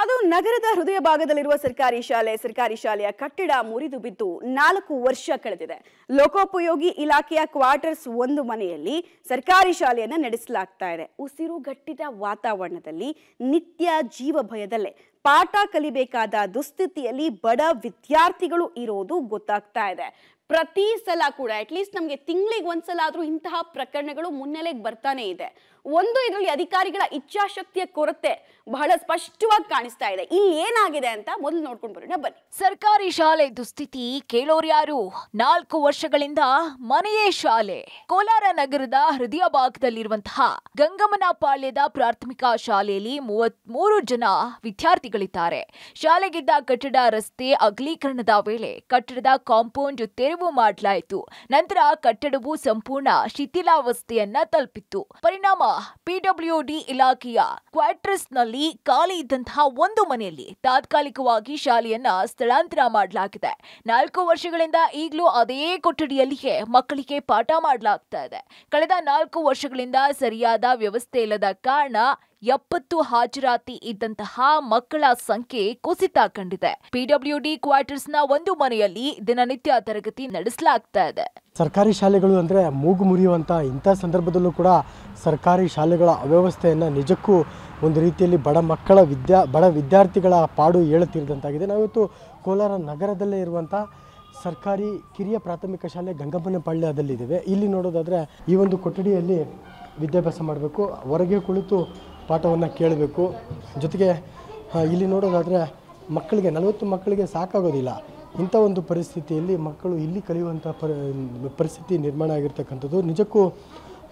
ಅದು ನಗರದ ಹೃದಯ ಭಾಗದಲ್ಲಿರುವ ಸರ್ಕಾರಿ ಶಾಲೆ ಸರ್ಕಾರಿ ಶಾಲೆಯ ಕಟ್ಟಡ ಮುರಿದು ಬಿದ್ದು ನಾಲ್ಕು ವರ್ಷ ಕಳೆದಿದೆ ಲೋಕೋಪಯೋಗಿ ಇಲಾಖೆಯ ಕ್ವಾರ್ಟರ್ಸ್ ಒಂದು ಮನೆಯಲ್ಲಿ ಸರ್ಕಾರಿ ಶಾಲೆಯನ್ನು ನಡೆಸಲಾಗ್ತಾ ಇದೆ ಉಸಿರುಗಟ್ಟಿದ ವಾತಾವರಣದಲ್ಲಿ ನಿತ್ಯ ಜೀವ ಭಯದಲ್ಲೇ ಪಾಠ ಕಲಿಬೇಕಾದ ದುಸ್ಥಿತಿಯಲ್ಲಿ ಬಡ ವಿದ್ಯಾರ್ಥಿಗಳು ಇರೋದು ಗೊತ್ತಾಗ್ತಾ ಇದೆ ಪ್ರತಿ ಸಲ ಕೂಡ ಅಟ್ಲೀಸ್ಟ್ ನಮಗೆ ತಿಂಗಳಿಗೆ ಒಂದ್ಸಲ ಆದ್ರೂ ಇಂತಹ ಪ್ರಕರಣಗಳು ಮುನ್ನೆಲೆಗೆ ಬರ್ತಾನೆ ಇದೆ ಒಂದು ಇದರಲ್ಲಿ ಅಧಿಕಾರಿಗಳ ಇಚ್ಛಾಶಕ್ತಿಯ ಕೊರತೆ ಬಹಳ ಸ್ಪಷ್ಟವಾಗಿ ಕಾಣಿಸ್ತಾ ಇದೆ ಇಲ್ಲಿ ಏನಾಗಿದೆ ಅಂತ ಮೊದಲು ನೋಡ್ಕೊಂಡು ಬರೋಣ ಬನ್ನಿ ಸರ್ಕಾರಿ ಶಾಲೆ ದುಸ್ಥಿತಿ ಕೇಳೋರ್ಯಾರು ಯಾರು ನಾಲ್ಕು ವರ್ಷಗಳಿಂದ ಮನೆಯೇ ಶಾಲೆ ಕೋಲಾರ ನಗರದ ಹೃದಯ ಭಾಗದಲ್ಲಿರುವಂತಹ ಗಂಗಮನ ಪಾಳ್ಯದ ಪ್ರಾಥಮಿಕ ಶಾಲೆಯಲ್ಲಿ ಮೂವತ್ ಮೂರು ಜನ ವಿದ್ಯಾರ್ಥಿಗಳಿದ್ದಾರೆ ಶಾಲೆಗಿದ್ದ ಕಟ್ಟಡ ರಸ್ತೆ ಅಗಲೀಕರಣದ ವೇಳೆ ಕಟ್ಟಡದ ಕಾಂಪೌಂಡ್ ತೆರವು ತೆರವು ಮಾಡಲಾಯಿತು ನಂತರ ಕಟ್ಟಡವು ಸಂಪೂರ್ಣ ಶಿಥಿಲಾವಸ್ಥೆಯನ್ನ ತಲುಪಿತ್ತು ಪರಿಣಾಮ ಡಿ ಇಲಾಖೆಯ ಕ್ವಾರ್ಟರ್ಸ್ನಲ್ಲಿ ಖಾಲಿ ಇದ್ದಂತಹ ಒಂದು ಮನೆಯಲ್ಲಿ ತಾತ್ಕಾಲಿಕವಾಗಿ ಶಾಲೆಯನ್ನ ಸ್ಥಳಾಂತರ ಮಾಡಲಾಗಿದೆ ನಾಲ್ಕು ವರ್ಷಗಳಿಂದ ಈಗಲೂ ಅದೇ ಕೊಠಡಿಯಲ್ಲಿಯೇ ಮಕ್ಕಳಿಗೆ ಪಾಠ ಮಾಡಲಾಗ್ತಾ ಇದೆ ಕಳೆದ ನಾಲ್ಕು ವರ್ಷಗಳಿಂದ ಸರಿಯಾದ ವ್ಯವಸ್ಥೆ ಇಲ್ಲದ ಕಾರಣ ಎಪ್ಪತ್ತು ಹಾಜರಾತಿ ಇದ್ದಂತಹ ಮಕ್ಕಳ ಸಂಖ್ಯೆ ಕುಸಿತ ಕಂಡಿದೆ ಪಿಡಬ್ಲ್ಯೂಡಿ ಕ್ವಾರ್ಟರ್ಸ್ನ ಒಂದು ಮನೆಯಲ್ಲಿ ದಿನನಿತ್ಯ ತರಗತಿ ನಡೆಸಲಾಗ್ತಾ ಇದೆ ಸರ್ಕಾರಿ ಶಾಲೆಗಳು ಅಂದರೆ ಮೂಗು ಮುರಿಯುವಂಥ ಇಂಥ ಸಂದರ್ಭದಲ್ಲೂ ಕೂಡ ಸರ್ಕಾರಿ ಶಾಲೆಗಳ ಅವ್ಯವಸ್ಥೆಯನ್ನು ನಿಜಕ್ಕೂ ಒಂದು ರೀತಿಯಲ್ಲಿ ಬಡ ಮಕ್ಕಳ ವಿದ್ಯಾ ಬಡ ವಿದ್ಯಾರ್ಥಿಗಳ ಪಾಡು ಹೇಳುತ್ತಿರದಂತಾಗಿದೆ ನಾವಿವತ್ತು ಕೋಲಾರ ನಗರದಲ್ಲೇ ಇರುವಂಥ ಸರ್ಕಾರಿ ಕಿರಿಯ ಪ್ರಾಥಮಿಕ ಶಾಲೆ ಗಂಗಮ್ಮನಪಾಳ್ಯದಲ್ಲಿದ್ದೇವೆ ಇಲ್ಲಿ ನೋಡೋದಾದರೆ ಈ ಒಂದು ಕೊಠಡಿಯಲ್ಲಿ ವಿದ್ಯಾಭ್ಯಾಸ ಮಾಡಬೇಕು ಹೊರಗೆ ಕುಳಿತು ಪಾಠವನ್ನು ಕೇಳಬೇಕು ಜೊತೆಗೆ ಇಲ್ಲಿ ನೋಡೋದಾದರೆ ಮಕ್ಕಳಿಗೆ ನಲವತ್ತು ಮಕ್ಕಳಿಗೆ ಸಾಕಾಗೋದಿಲ್ಲ ಇಂಥ ಒಂದು ಪರಿಸ್ಥಿತಿಯಲ್ಲಿ ಮಕ್ಕಳು ಇಲ್ಲಿ ಕಲಿಯುವಂಥ ಪರಿಸ್ಥಿತಿ ನಿರ್ಮಾಣ ಆಗಿರ್ತಕ್ಕಂಥದ್ದು ನಿಜಕ್ಕೂ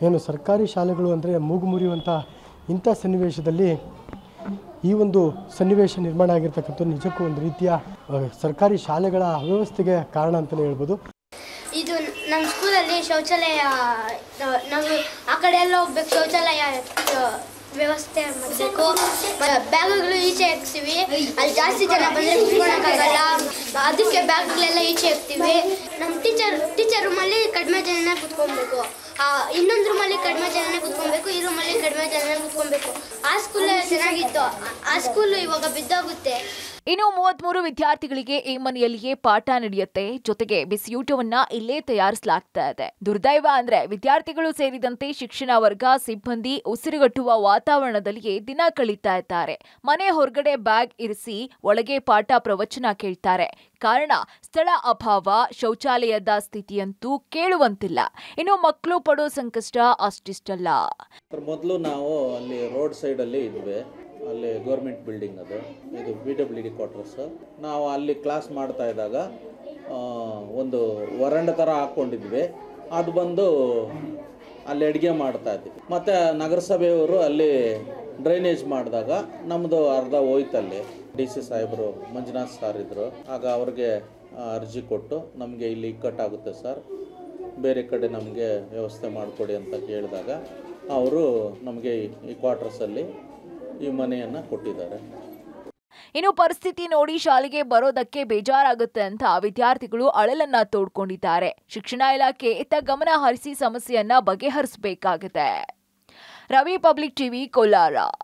ಏನು ಸರ್ಕಾರಿ ಶಾಲೆಗಳು ಅಂದರೆ ಮೂಗು ಮುರಿಯುವಂಥ ಇಂಥ ಸನ್ನಿವೇಶದಲ್ಲಿ ಈ ಒಂದು ಸನ್ನಿವೇಶ ನಿರ್ಮಾಣ ಆಗಿರ್ತಕ್ಕಂಥದ್ದು ನಿಜಕ್ಕೂ ಒಂದು ರೀತಿಯ ಸರ್ಕಾರಿ ಶಾಲೆಗಳ ಅವ್ಯವಸ್ಥೆಗೆ ಕಾರಣ ಅಂತಲೇ ಹೇಳ್ಬೋದು ಇದು ನಮ್ಮ ಸ್ಕೂಲಲ್ಲಿ ಶೌಚಾಲಯ ನಾವು ಆ ಕಡೆ ಎಲ್ಲ ಹೋಗ್ಬೇಕು ಶೌಚಾಲಯ ವ್ಯವಸ್ಥೆ ಮಾಡಬೇಕು ಬ್ಯಾಗ್ಗಳು ಈಚೆ ಹಾಕ್ತೀವಿ ಅಲ್ಲಿ ಜಾಸ್ತಿ ಜನ ಬಂದರೆ ಕುತ್ಕೊಳಕ್ಕಾಗಲ್ಲ ಅದಕ್ಕೆ ಬ್ಯಾಗ್ಗಳೆಲ್ಲ ಈಚೆ ಹಾಕ್ತೀವಿ ನಮ್ಮ ಟೀಚರ್ ಟೀಚರ್ ರೂಮಲ್ಲಿ ಕಡಿಮೆ ಜನನೇ ಕುತ್ಕೊಬೇಕು ಇನ್ನೊಂದು ರೂಮಲ್ಲಿ ಕಡಿಮೆ ಜನನೇ ಕುತ್ಕೊಬೇಕು ಈ ರೂಮಲ್ಲಿ ಕಡಿಮೆ ಜನನೇ ಕುತ್ಕೊಬೇಕು ಆ ಸ್ಕೂಲ್ ಚೆನ್ನಾಗಿತ್ತು ಆ ಸ್ಕೂಲು ಇವಾಗ ಬಿದ್ದೋಗುತ್ತೆ ಇನ್ನು ಮೂವತ್ಮೂರು ವಿದ್ಯಾರ್ಥಿಗಳಿಗೆ ಈ ಮನೆಯಲ್ಲಿಯೇ ಪಾಠ ನಡೆಯುತ್ತೆ ಜೊತೆಗೆ ಬಿಸಿಯೂಟವನ್ನ ಇಲ್ಲೇ ತಯಾರಿಸಲಾಗ್ತಾ ಇದೆ ದುರ್ದೈವ ಅಂದ್ರೆ ವಿದ್ಯಾರ್ಥಿಗಳು ಸೇರಿದಂತೆ ಶಿಕ್ಷಣ ವರ್ಗ ಸಿಬ್ಬಂದಿ ಉಸಿರುಗಟ್ಟುವ ವಾತಾವರಣದಲ್ಲಿಯೇ ದಿನ ಕಳೀತಾ ಇದ್ದಾರೆ ಮನೆ ಹೊರಗಡೆ ಬ್ಯಾಗ್ ಇರಿಸಿ ಒಳಗೆ ಪಾಠ ಪ್ರವಚನ ಕೇಳ್ತಾರೆ ಕಾರಣ ಸ್ಥಳ ಅಭಾವ ಶೌಚಾಲಯದ ಸ್ಥಿತಿಯಂತೂ ಕೇಳುವಂತಿಲ್ಲ ಇನ್ನು ಮಕ್ಕಳು ಪಡೋ ಸಂಕಷ್ಟ ಅಷ್ಟಿಷ್ಟಲ್ಲ ಮೊದಲು ನಾವು ಅಲ್ಲಿ ರೋಡ್ ಸೈಡ್ ಅಲ್ಲಿ ಇದ್ವಿ ಅಲ್ಲಿ ಗೌರ್ಮೆಂಟ್ ಬಿಲ್ಡಿಂಗ್ ಅದು ಇದು ಬಿ ಡಬ್ಲ್ಯೂ ಡಿ ಕ್ವಾರ್ಟರ್ಸ್ ನಾವು ಅಲ್ಲಿ ಕ್ಲಾಸ್ ಮಾಡ್ತಾ ಇದ್ದಾಗ ಒಂದು ವರಂಡ ಥರ ಹಾಕ್ಕೊಂಡಿದ್ವಿ ಅದು ಬಂದು ಅಲ್ಲಿ ಅಡುಗೆ ಮಾಡ್ತಾ ಇದ್ವಿ ಮತ್ತು ನಗರಸಭೆಯವರು ಅಲ್ಲಿ ಡ್ರೈನೇಜ್ ಮಾಡಿದಾಗ ನಮ್ಮದು ಅರ್ಧ ಹೋಯ್ತಲ್ಲಿ ಡಿ ಸಿ ಸಾಹೇಬರು ಮಂಜುನಾಥ್ ಸರ್ ಇದ್ದರು ಆಗ ಅವ್ರಿಗೆ ಅರ್ಜಿ ಕೊಟ್ಟು ನಮಗೆ ಇಲ್ಲಿ ಇಕ್ಕಟ್ಟಾಗುತ್ತೆ ಸರ್ ಬೇರೆ ಕಡೆ ನಮಗೆ ವ್ಯವಸ್ಥೆ ಮಾಡಿಕೊಡಿ ಅಂತ ಕೇಳಿದಾಗ ಅವರು ನಮಗೆ ಈ ಕ್ವಾರ್ಟರ್ಸಲ್ಲಿ ಈ ಮನೆಯನ್ನು ಕೊಟ್ಟಿದ್ದಾರೆ ಇನ್ನು ಪರಿಸ್ಥಿತಿ ನೋಡಿ ಶಾಲೆಗೆ ಬರೋದಕ್ಕೆ ಬೇಜಾರಾಗುತ್ತೆ ಅಂತ ವಿದ್ಯಾರ್ಥಿಗಳು ಅಳಲನ್ನ ತೋಡ್ಕೊಂಡಿದ್ದಾರೆ ಶಿಕ್ಷಣ ಇಲಾಖೆ ಇತ್ತ ಗಮನ ಹರಿಸಿ ಸಮಸ್ಯೆಯನ್ನ ಬಗೆಹರಿಸಬೇಕಾಗಿದೆ ರವಿ ಪಬ್ಲಿಕ್ ಟಿವಿ ಕೋಲಾರ